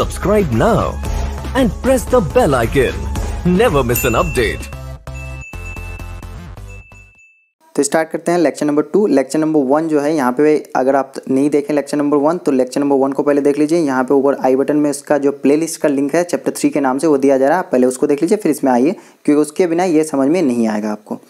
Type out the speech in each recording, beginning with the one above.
Subscribe now and press the bell icon. Never miss an update. तो start करते हैं lecture number two lecture number one जो है यहाँ पे अगर आप नहीं देखें लेक्चर नंबर वन तो लेक्चर नंबर वन को पहले देख लीजिए यहाँ पे ऊपर आई बटन में इसका जो प्लेलिस्ट का लिंक है चैप्टर थ्री के नाम से वो दिया जा रहा है पहले उसको देख लीजिए फिर इसमें आइए क्योंकि उसके बिना ये समझ में नहीं आएगा आपको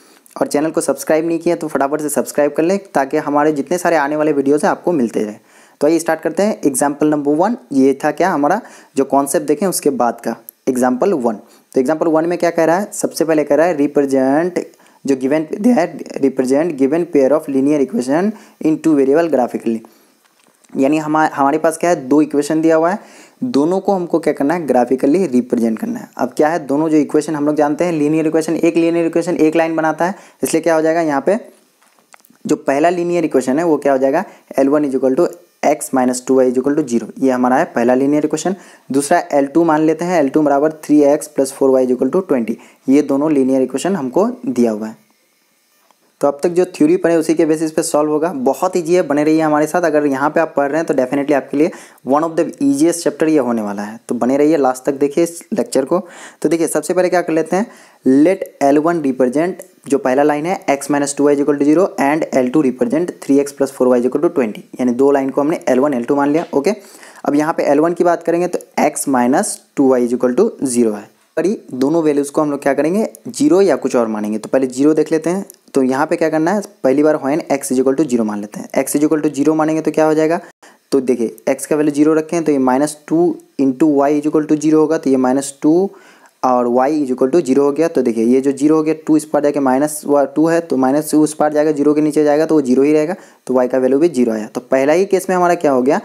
और चैनल को सब्सक्राइब नहीं किया तो फटाफट से सब्सक्राइब कर लें ताकि हमारे जितने सारे आने वाले वीडियोज़ हैं आपको मिलते रहे तो आइए स्टार्ट करते हैं एग्जाम्पल नंबर वन ये था क्या हमारा जो कॉन्सेप्ट देखें उसके बाद का एग्जाम्पल वन तो एग्जाम्पल वन में क्या कह रहा है सबसे पहले कह रहा है रिप्रेजेंट जो गिवन है represent given pair of linear equation in two variable graphically यानी हमारे हमारे पास क्या है दो इक्वेशन दिया हुआ है दोनों को हमको क्या करना है ग्राफिकली रिप्रेजेंट करना है अब क्या है दोनों जो इक्वेशन हम लोग जानते हैं लीनियर इक्वेशन एक लीनियर इक्वेशन एक लाइन बनाता है इसलिए क्या हो जाएगा यहाँ पे जो पहला लीनियर इक्वेशन है वो क्या हो जाएगा L one is equal to X minus two Y is equal to zero ये हमारा है पहला लीनियर इक्वेशन दूसरा एल टू मान लेते हैं एल टू बराबर three x plus four Y is equal to twenty ये दोनों लीनियर इक्वेशन हमको दिया हुआ है तो अब तक जो थ्योरी पढ़े उसी के बेसिस पे सॉल्व होगा बहुत ईजी है बने रहिए हमारे साथ अगर यहाँ पे आप पढ़ रहे हैं तो डेफिनेटली आपके लिए one of the easiest chapter ये होने वाला है तो बने रहिए लास्ट तक देखिए इस लेक्चर को तो देखिए सबसे पहले क्या कर लेते हैं लेट एल वन रिप्रेजेंट जो पहला लाइन है X minus two Y to zero and L two represent three x plus four Y equal to twenty यानी दो लाइन को हमने एल वन एल टू मान लिया ओके अब यहाँ पे एल वन की बात करेंगे तो X minus two Y equal to zero है पर ही दोनों वैल्यूज़ को हम लोग क्या करेंगे जीरो या कुछ और मानेंगे तो पहले जीरो देख लेते हैं तो यहाँ पे क्या करना है पहली बार होन एक्स इजिकल टू जीरो मान लेते हैं एक्स इजिकल टू जीरो मानेंगे तो क्या हो जाएगा तो देखिए एक्स का वैल्यू जीरो रखें तो ये minus two into Y is equal to zero होगा तो ये माइनस टू और y is equal to zero हो गया तो देखिए ये जो जीरो हो गया टू इस पार जाके माइनस टू है तो माइनस टू उस पार जाएगा जीरो के नीचे जाएगा तो वो जीरो ही रहेगा तो y का वैल्यू भी जीरो आया तो पहला ही केस में हमारा क्या हो गया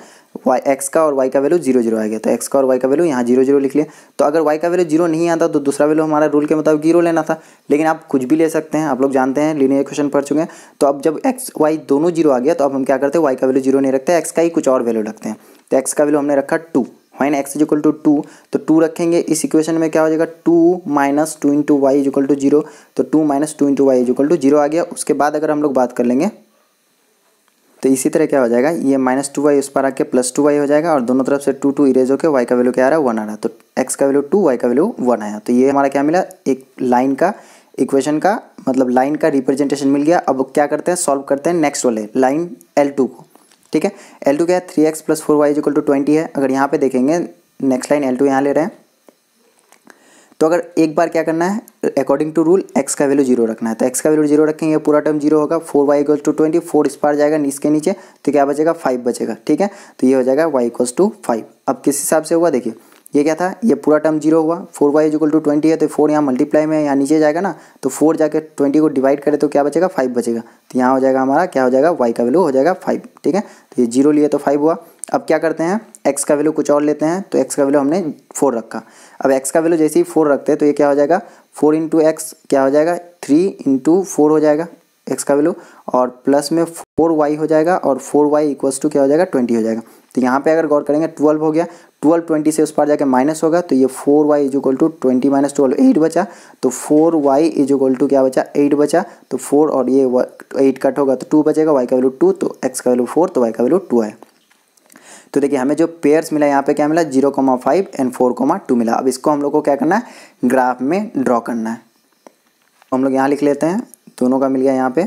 y x का और y का वैल्यू जीरो जीरो आ गया तो x का और y का वैल्यू यहाँ जीरो जीरो लिख लिया तो अगर y का वैल्यू जीरो नहीं आता तो दूसरा वैल्यू हमारा रूल के मुताबिक जीरो लेना था लेकिन आप कुछ भी ले सकते हैं आप लोग जानते हैं लीनियर क्वेश्चन पढ़ चुके हैं तो अब जब x y दोनों जीरो आ गया तो अब हम क्या करते हैं वाई का वैल्यू जीरो नहीं रखते एक्स का ही कुछ और वैल्यू रखते हैं तो एक्स का वैल्यू हमने रखा टू वाइन X is equal to two तो टू रखेंगे इस इक्वेशन में क्या हो जाएगा two minus two into Y is equal to zero तो two minus two into Y is equal to zero आ गया उसके बाद अगर हम लोग बात कर लेंगे तो इसी तरह क्या हो जाएगा ये माइनस टू वाई उस पर आके प्लस टू वाई हो जाएगा और दोनों तरफ से टू टू इरेज होकर वाई का वैल्यू क्या आ रहा है वन आ रहा है तो एक्स का वैल्यू टू वाई का वैल्यू वन आया तो ये हमारा क्या मिला एक लाइन का इक्वेशन का मतलब लाइन का रिप्रेजेंटेशन मिल गया अब क्या करते हैं सॉल्व करते हैं नेक्स्ट वाले लाइन एल टू को ठीक है एल टू क्या है three x plus four Y is equal to twenty है अगर यहाँ पे देखेंगे नेक्स्ट लाइन एल टू यहाँ ले रहे हैं तो अगर एक बार क्या करना है अकॉर्डिंग टू रूल एक्स का वैल्यू जीरो रखना है तो एक्स का वैल्यू जीरो रखेंगे पूरा टर्म जीरो होगा four y equal to twenty four इस पार जाएगा के नीचे तो क्या बचेगा फाइव बचेगा ठीक है तो ये हो जाएगा वाई इक्वल्स टू फाइव अब किस हिसाब से हुआ देखिए ये क्या था ये पूरा टर्म जीरो हुआ four Y is equal to twenty है तो फोर यहाँ मल्टीप्लाई में यहाँ नीचे जाएगा ना तो फोर जाकर ट्वेंटी को डिवाइड करें तो क्या बचेगा फाइव बचेगा तो यहाँ हो जाएगा हमारा क्या हो जाएगा वाई का वैल्यू हो जाएगा फाइव ठीक है तो ये जीरो लिए तो फाइव हुआ अब क्या करते हैं एक्स का वैल्यू कुछ और लेते हैं तो एक्स का वैल्यू हमने फोर रखा अब एक्स का वैल्यू जैसे ही फोर रखते हैं तो ये क्या हो जाएगा फोर इंटू एक्स क्या हो जाएगा थ्री इंटू फोर हो जाएगा एक्स का वैल्यू और प्लस में फोर वाई हो जाएगा और फोर वाई इक्वल्स टू क्या हो जाएगा ट्वेंटी हो जाएगा तो यहाँ पे अगर गौर करेंगे ट्वेल्व हो गया ट्वेल्व ट्वेंटी से उस पर जाके माइनस होगा तो ये four y is equal to twenty minus twelve eight बचा तो four y is equal to क्या बचा एट बचा तो फोर और ये एट कट होगा तो टू बचेगा वाई का वैल्यू टू तो एक्स का वैल्यू फोर तो वाई का वैल्यू टू है तो देखिए हमें जो पेयर्स मिला यहाँ पे क्या मिला zero comma five and four comma two मिला अब इसको हम लोग को क्या करना है ग्राफ में ड्रॉ करना है हम लोग यहाँ लिख लेते हैं दोनों का मिल गया यहाँ पे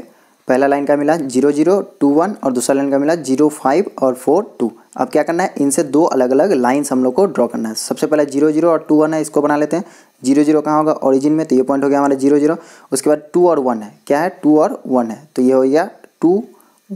पहला लाइन का मिला जीरो जीरो टू वन और दूसरा लाइन का मिला जीरो फाइव और फोर टू अब क्या करना है इनसे दो अलग अलग लाइन्स हम लोग को ड्रॉ करना है सबसे पहले जीरो जीरो और टू वन है इसको बना लेते हैं जीरो जीरो कहाँ होगा ऑरिजिन में तो ये पॉइंट हो गया हमारा जीरो जीरो उसके बाद टू और वन है क्या है टू और वन है तो ये हो गया टू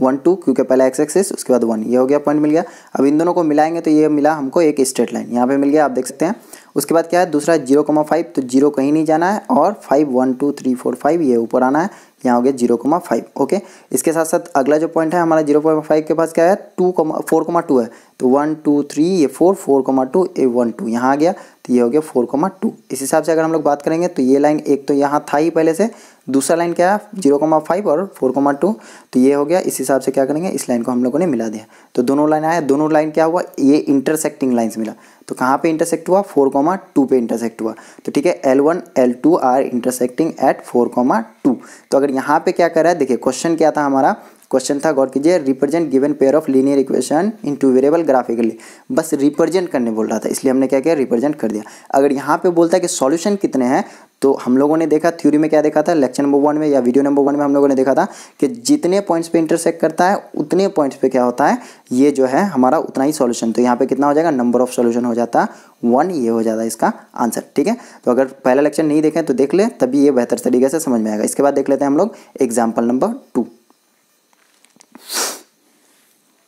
वन टू क्योंकि पहले एक्स एक्सिस उसके बाद वन ये हो गया पॉइंट मिल गया अब इन दोनों को मिलाएंगे तो ये मिला हमको एक स्ट्रेट लाइन यहाँ पे मिल गया आप देख सकते हैं उसके बाद क्या है दूसरा जीरो कमा फाइव तो जीरो कहीं नहीं जाना है और five one two three four five ये ऊपर आना है यहाँ हो गया जीरो कमा फाइव ओके इसके साथ साथ अगला जो पॉइंट है हमारा जीरो पॉइंट फाइव के पास क्या है two comma four comma two है तो वन टू थ्री ये four four comma two a one two यहाँ आ गया तो ये हो गया फोर कोमा टू इस हिसाब से अगर हम लोग बात करेंगे तो ये लाइन एक तो यहाँ था ही पहले से दूसरा लाइन क्या है जीरो कोमा फाइव और फोर कोमा टू तो ये हो गया इस हिसाब से क्या करेंगे इस लाइन को हम लोगों ने मिला दिया तो दोनों लाइन आया दोनों लाइन क्या हुआ ये इंटरसेक्टिंग लाइन्स मिला तो कहाँ पे इंटरसेक्ट हुआ फोर कोमा टू पे इंटरसेक्ट हुआ तो ठीक है L one L two are intersecting at four comma two तो अगर यहाँ पे क्या कर रहा है देखिए क्वेश्चन क्या था हमारा क्वेश्चन था गौर कीजिए represent given pair of linear equation in two variable graphically बस रिप्रेजेंट करने बोल रहा था इसलिए हमने क्या किया रिप्रेजेंट कर दिया अगर यहाँ पे बोलता है कि सॉल्यूशन कितने हैं तो हम लोगों ने देखा थ्योरी में क्या देखा था लेक्चर नंबर वन में या वीडियो नंबर वन में हम लोगों ने देखा था कि जितने पॉइंट्स पे इंटरसेक्ट करता है उतने पॉइंट्स पे क्या होता है ये जो है हमारा उतना ही सॉल्यूशन तो यहाँ पे कितना हो जाएगा नंबर ऑफ सॉल्यूशन हो जाता वन ये हो जाता है इसका आंसर ठीक है तो अगर पहला लेक्चर नहीं देखें तो देख ले तभी ये बेहतर तरीके से समझ में आएगा इसके बाद देख लेते हैं हम लोग example number two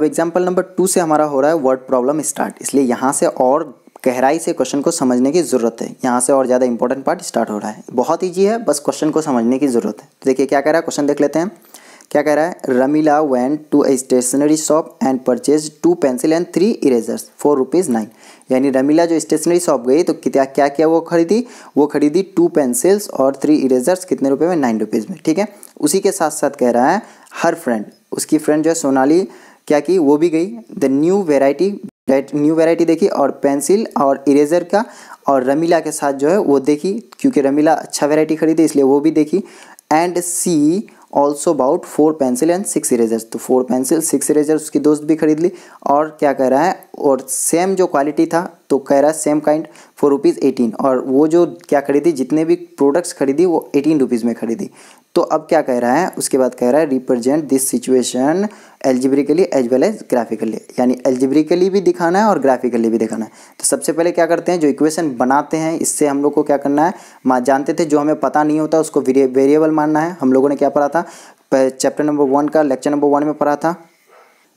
example number two से हमारा हो रहा है वर्ड प्रॉब्लम स्टार्ट इसलिए यहाँ से और गहराई से क्वेश्चन को समझने की ज़रूरत है यहाँ से और ज़्यादा इंपॉर्टेंट पार्ट स्टार्ट हो रहा है बहुत ईजी है बस क्वेश्चन को समझने की ज़रूरत है तो देखिए क्या कह रहा है क्वेश्चन देख लेते हैं क्या कह रहा है Ramila went to a stationery shop and purchase two pencil and three erasers for rupees nine यानी रमीला जो स्टेशनरी शॉप गई तो कितना क्या क्या वो खरीदी वो खरीदी टू पेंसिल्स और थ्री इरेजर्स कितने रुपये में नाइन रुपीज़ में ठीक है उसी के साथ साथ कह रहा है हर फ्रेंड उसकी फ्रेंड जो है सोनाली क्या की वो भी गई the new variety new variety देखी और पेंसिल और इरेजर का और रमीला के साथ जो है वो देखी क्योंकि रमीला अच्छा वेराइटी खरीदी इसलिए वो भी देखी and she also about four pencil and six erasers तो फोर पेंसिल सिक्स इरेजर्स उसकी दोस्त भी खरीद ली और क्या कह रहा है और सेम जो क्वालिटी था तो कह रहा है same kind for rupees eighteen और वो जो क्या खरीदी जितने भी प्रोडक्ट्स खरीदी वो एटीन रुपीज़ में खरीदी तो अब क्या कह रहा है उसके बाद कह रहा है represent this situation algebraically as well as graphically यानी एल्जिब्रिकली भी दिखाना है और ग्राफिकली भी दिखाना है तो सबसे पहले क्या करते हैं जो इक्वेशन बनाते हैं इससे हम लोग को क्या करना है माँ जानते थे जो हमें पता नहीं होता उसको वेरिएबल मानना है हम लोगों ने क्या पढ़ा था चैप्टर नंबर वन का लेक्चर नंबर वन में पढ़ा था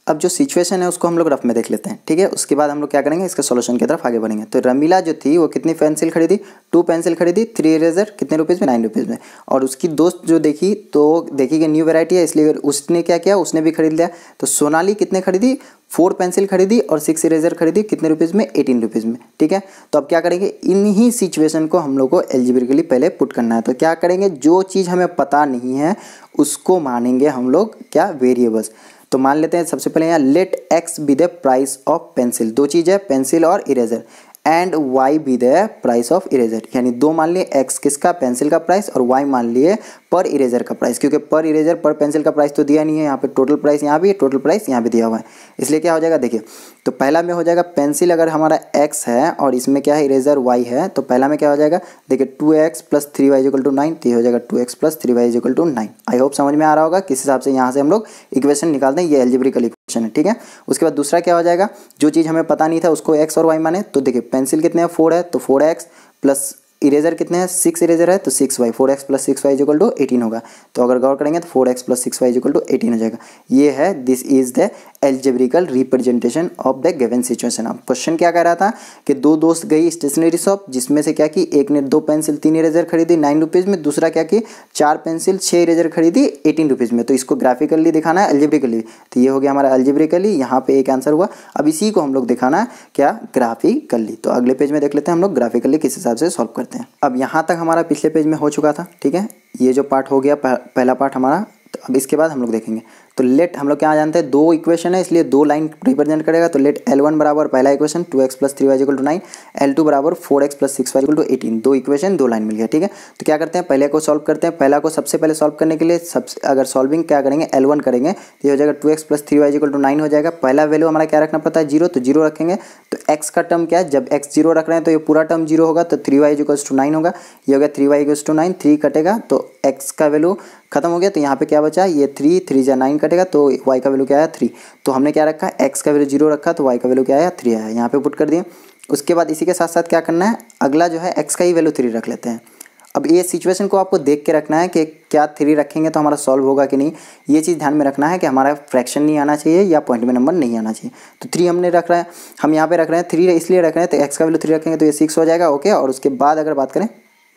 अब जो सिचुएशन है उसको हम लोग रफ में देख लेते हैं ठीक है उसके बाद हम लोग क्या करेंगे इसके सोल्यूशन की तरफ आगे बढ़ेंगे तो रमीला जो थी वो कितनी पेंसिल खरीदी टू पेंसिल खरीदी थ्री इरेजर कितने रुपीज़ में नाइन रुपीज़ में और उसकी दोस्त जो देखी तो देखी कि न्यू वेराइटी है इसलिए उसने क्या किया उसने भी खरीद लिया तो सोनाली कितने खरीदी फोर पेंसिल खरीदी और सिक्स इरेजर खरीदी कितने रुपीज़ में एटीन रुपीज़ में ठीक है तो अब क्या करेंगे इन्हीं सिचुएशन को हम लोग को एलिजिबिलिटी पहले पुट करना है तो क्या करेंगे जो चीज़ हमें पता नहीं है उसको मानेंगे हम लोग क्या वेरिएबल्स तो मान लेते हैं सबसे पहले यहाँ let x be the price of pencil दो चीज़ है पेंसिल और eraser and y be the price of eraser यानी दो मान लिए एक्स किसका पेंसिल का प्राइस और वाई मान लिए पर इरेजर का प्राइस क्योंकि पर इरेजर पर पेंसिल का प्राइस तो दिया नहीं है यहाँ पे टोटल प्राइस यहाँ भी है टोटल प्राइस यहाँ भी दिया हुआ है इसलिए क्या हो जाएगा देखिए तो पहला में हो जाएगा पेंसिल अगर हमारा एक्स है और इसमें क्या है इरेजर वाई है तो पहला में क्या हो जाएगा देखिए two x plus three y is equal to nine तो ये हो जाएगा two x plus three y is equal to nine I hope समझ में आ रहा होगा किस हिसाब से यहाँ से हम लोग इक्वेशन निकालते हैं ये एल्जिब्रिकल ऑप्शन है ठीक है उसके बाद दूसरा क्या हो जाएगा जो चीज़ हमें पता नहीं था उसको एक्स और वाई माने तो देखिए पेंसिल कितने हैं फोर है तो फोर एक्स प्लस इरेजर कितने हैं सिक्स इरेजर है तो six y four x plus six y equal to eighteen होगा तो अगर गौर करेंगे तो four x plus six y equal to eighteen हो जाएगा ये है this is the algebraical representation of the given situation अब क्वेश्चन क्या कह रहा था कि दो दोस्त गई स्टेशनरी शॉप जिसमें से क्या कि एक ने दो पेंसिल तीन इरेजर खरीदी नाइन रुपीज़ में दूसरा क्या की चार पेंसिल छः इरेजर खरीदी एटीन रुपीज़ में तो इसको ग्राफिकली दिखाना है एल्जेब्रिकली तो ये हो गया हमारा एल्जेब्रिकली यहाँ पे एक आंसर हुआ अब इसी को हम लोग दिखाना है क्या ग्राफिकली तो अगले पेज में देख लेते हैं हम लोग ग्राफिकली किस हिसाब से सॉल्व करते हैं अब यहाँ तक हमारा पिछले पेज में हो चुका था ठीक है ये जो पार्ट हो गया पहला पार्ट हमारा अब इसके बाद हम लोग देखेंगे तो लेट हम लोग क्या जानते हैं दो इक्वेशन है इसलिए दो लाइन रिप्रेजेंट करेगा तो लेट एल वन बराबर पहला equation two x plus three y is equal to nine L two बराबर four x plus six y is equal to eighteen दो इक्वेशन दो लाइन मिल गया ठीक है तो क्या करते हैं पहले को सॉल्व करते हैं पहला को सबसे पहले सॉल्व करने के लिए सबसे अगर सॉल्विंग क्या करेंगे एल वन करेंगे तो ये हो जाएगा two x plus three y is equal to nine हो जाएगा पहला वैल्यू हमारा क्या रखना पड़ता है जीरो तो जीरो रखेंगे एक्स का टर्म क्या है जब एक्स जीरो रख रहे हैं तो ये पूरा टर्म जीरो होगा तो three y equals to nine होगा ये हो गया three y equals to nine three कटेगा तो एक्स का वैल्यू खत्म हो गया तो यहाँ पे क्या बचा ये थ्री थ्री या नाइन कटेगा तो वाई का वैल्यू क्या आया थ्री तो हमने क्या रखा एक्स का वैल्यू जीरो रखा तो वाई का वैल्यू क्या आया थ्री आया यहाँ पे पुट कर दिए उसके बाद इसी के साथ साथ क्या करना है अगला जो है एक्स का ही वैल्यू थ्री रख लेते हैं अब ये सिचुएशन को आपको देख के रखना है कि क्या थ्री रखेंगे तो हमारा सॉल्व होगा कि नहीं ये चीज़ ध्यान में रखना है कि हमारा फ्रैक्शन नहीं आना चाहिए या पॉइंट में नंबर नहीं आना चाहिए तो थ्री हमने रख रहा है हम यहाँ पे रख रहे हैं थ्री इसलिए रख रहे हैं तो एक्स का वैल्यू थ्री रखेंगे तो ये सिक्स हो जाएगा ओके और उसके बाद अगर बात करें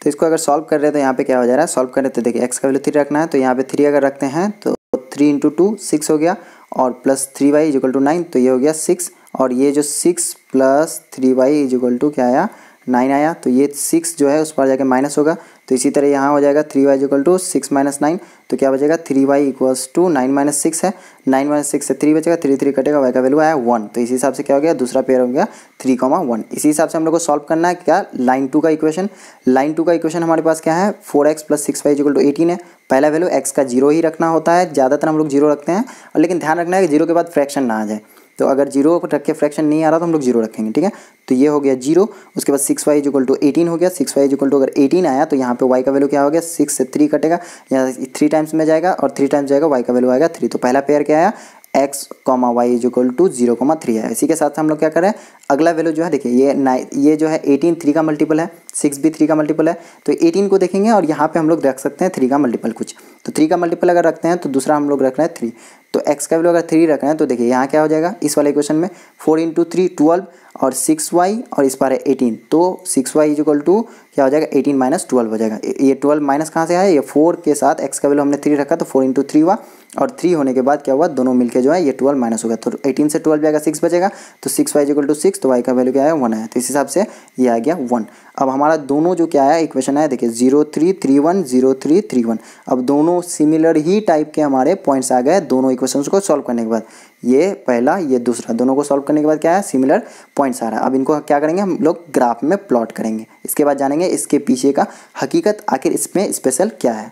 तो इसको अगर सॉल्व कर रहे हैं तो यहाँ पर क्या हो जा रहा है सॉल्व कर रहे तो देखिए एक्स का वैल्यू थ्री रखना है तो यहाँ पर थ्री अगर रखते हैं तो थ्री इंटू टू सिक्स हो गया और plus three y is equal to nine तो ये हो गया सिक्स और ये जो six plus three y is equal to क्या आया नाइन आया तो ये सिक्स जो है उस पर जाके माइनस होगा तो इसी तरह यहाँ हो जाएगा three y equal to six minus nine तो क्या बचेगा three y equals to nine minus six है नाइन माइनस सिक्स से थ्री बचेगा थ्री थ्री कटेगा वाई का वैल्यू आया वन तो इसी हिसाब से क्या हो गया दूसरा पेयर हो गया थ्री कॉमा वन इसी हिसाब से हम लोग को सॉल्व करना है क्या लाइन टू का इक्वेशन लाइन टू का इक्वेशन हमारे पास क्या है four x plus six y equal to eighteen है पहला वैल्यू एक्स का जीरो ही रखना होता है ज़्यादातर हम लोग जीरो रखते हैं और लेकिन ध्यान रखना है कि जीरो के बाद फ्रैक्शन ना आ जाए तो अगर जीरो रख के फ्रैक्शन नहीं आ रहा तो हम लोग जीरो रखेंगे ठीक है तो ये हो गया जीरो उसके बाद six y is equal to eighteen हो गया सिक्स वाई इजिकल टू अगर एटीन आया तो यहाँ पे वाई का वैल्यू क्या हो गया सिक्स से थ्री कटेगा या थ्री टाइम्स में जाएगा और थ्री टाइम्स जाएगा वाई का वैल्यू आएगा थ्री तो पहला पेयर क्या आया x comma y is equal to zero comma three है इसी के साथ हम लोग क्या करें अगला वैल्यू जो है देखिए ये नाइन ये जो है एटीन थ्री का मल्टीपल है सिक्स भी थ्री का मल्टीपल है तो एटीन को देखेंगे और यहाँ पे हम लोग रख सकते हैं थ्री का मल्टीपल कुछ तो थ्री का मल्टीपल अगर रखते हैं तो दूसरा हम लोग रख रहे हैं थ्री तो एक्स का वैल्यू अगर थ्री रख रहे हैं तो देखिए यहाँ क्या हो जाएगा इस वाले क्वेश्चन में फोर इंटू थ्री ट्वेल्व और सिक्स वाई और इस पर है एटीन तो सिक्स वाई इजिकल टू क्या हो जाएगा एटीन माइनस ट्वेल्व हो जाएगा ये ट्वेल्व माइनस कहाँ से आया ये फोर के साथ एक्स का वैल्यू हमने थ्री रखा तो फोर इंटू थ्री हुआ और थ्री होने के बाद क्या हुआ दोनों मिलके जो है ये ट्वेल्व माइनस हो गया तो एटीन से ट्वेल्व जाएगा सिक्स बचेगा तो six y is equal to six तो वाई का वैल्यू क्या है वन आया तो इस हिसाब से ये आ गया वन अब हमारा दोनों जो क्या आया इक्वेशन आया देखिए zero three three one zero three three one अब दोनों सिमिलर ही टाइप के हमारे पॉइंट्स आ गए दोनों इक्वेशन को सॉल्व करने के बाद ये पहला ये दूसरा दोनों को सॉल्व करने के बाद क्या है सिमिलर पॉइंट्स आ रहा है अब इनको क्या करेंगे हम लोग ग्राफ में प्लॉट करेंगे इसके बाद जानेंगे इसके पीछे का हकीकत आखिर इसमें स्पेशल क्या है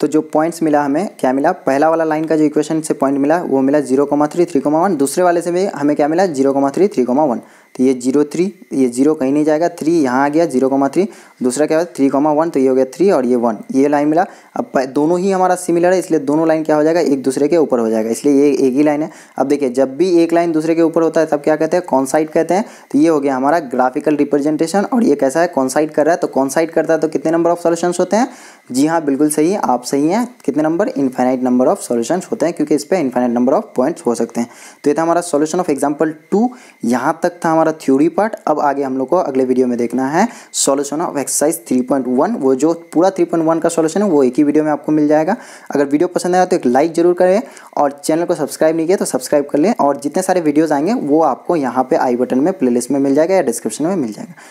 तो जो पॉइंट्स मिला हमें क्या मिला पहला वाला लाइन का जो इक्वेशन से पॉइंट मिला वो मिला zero comma three three comma one दूसरे वाले से भी हमें क्या मिला zero comma three three comma one तो ये जीरो थ्री ये जीरो कहीं नहीं जाएगा थ्री यहाँ आ गया जीरो कॉमा थ्री दूसरा क्या होगा थ्री कॉमा वन तो ये हो गया थ्री और ये वन ये लाइन मिला अब दोनों ही हमारा सिमिलर है इसलिए दोनों लाइन क्या हो जाएगा एक दूसरे के ऊपर हो जाएगा इसलिए ये एक ही लाइन है अब देखिए जब भी एक लाइन दूसरे के ऊपर होता है तब क्या कहते हैं कॉन्साइड कहते हैं तो ये हो गया हमारा ग्राफिकल रिप्रेजेंटेशन और ये कैसा है कॉन्साइड कर रहा है तो कॉन्साइड करता है तो कितने नंबर ऑफ सोल्यूशन होते हैं जी हाँ बिल्कुल सही है आप सही हैं कितने number infinite number of solution होते हैं क्योंकि इस पर इन्फाइनाइट नंबर ऑफ पॉइंट्स हो सकते हैं तो ये था हमारा सोल्यूशन ऑफ एग्जाम्पल टू यहाँ तक था हमारा हमारा थ्योरी पार्ट अब आगे हम लोग को अगले वीडियो में देखना है सॉल्यूशन ऑफ एक्सरसाइज 3.1 वो जो पूरा 3.1 का सॉल्यूशन है वो एक ही वीडियो में आपको मिल जाएगा अगर वीडियो पसंद आया तो एक लाइक जरूर करें और चैनल को सब्सक्राइब नहीं किया तो सब्सक्राइब कर लें और जितने सारे वीडियोज़ आएंगे वो आपको यहाँ पर आई बटन में प्ले में मिल जाएगा या डिस्क्रिप्शन में मिल जाएगा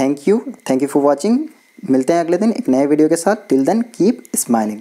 thank you thank you for watching मिलते हैं अगले दिन एक नए वीडियो के साथ टिल देन कीप स्माइलिंग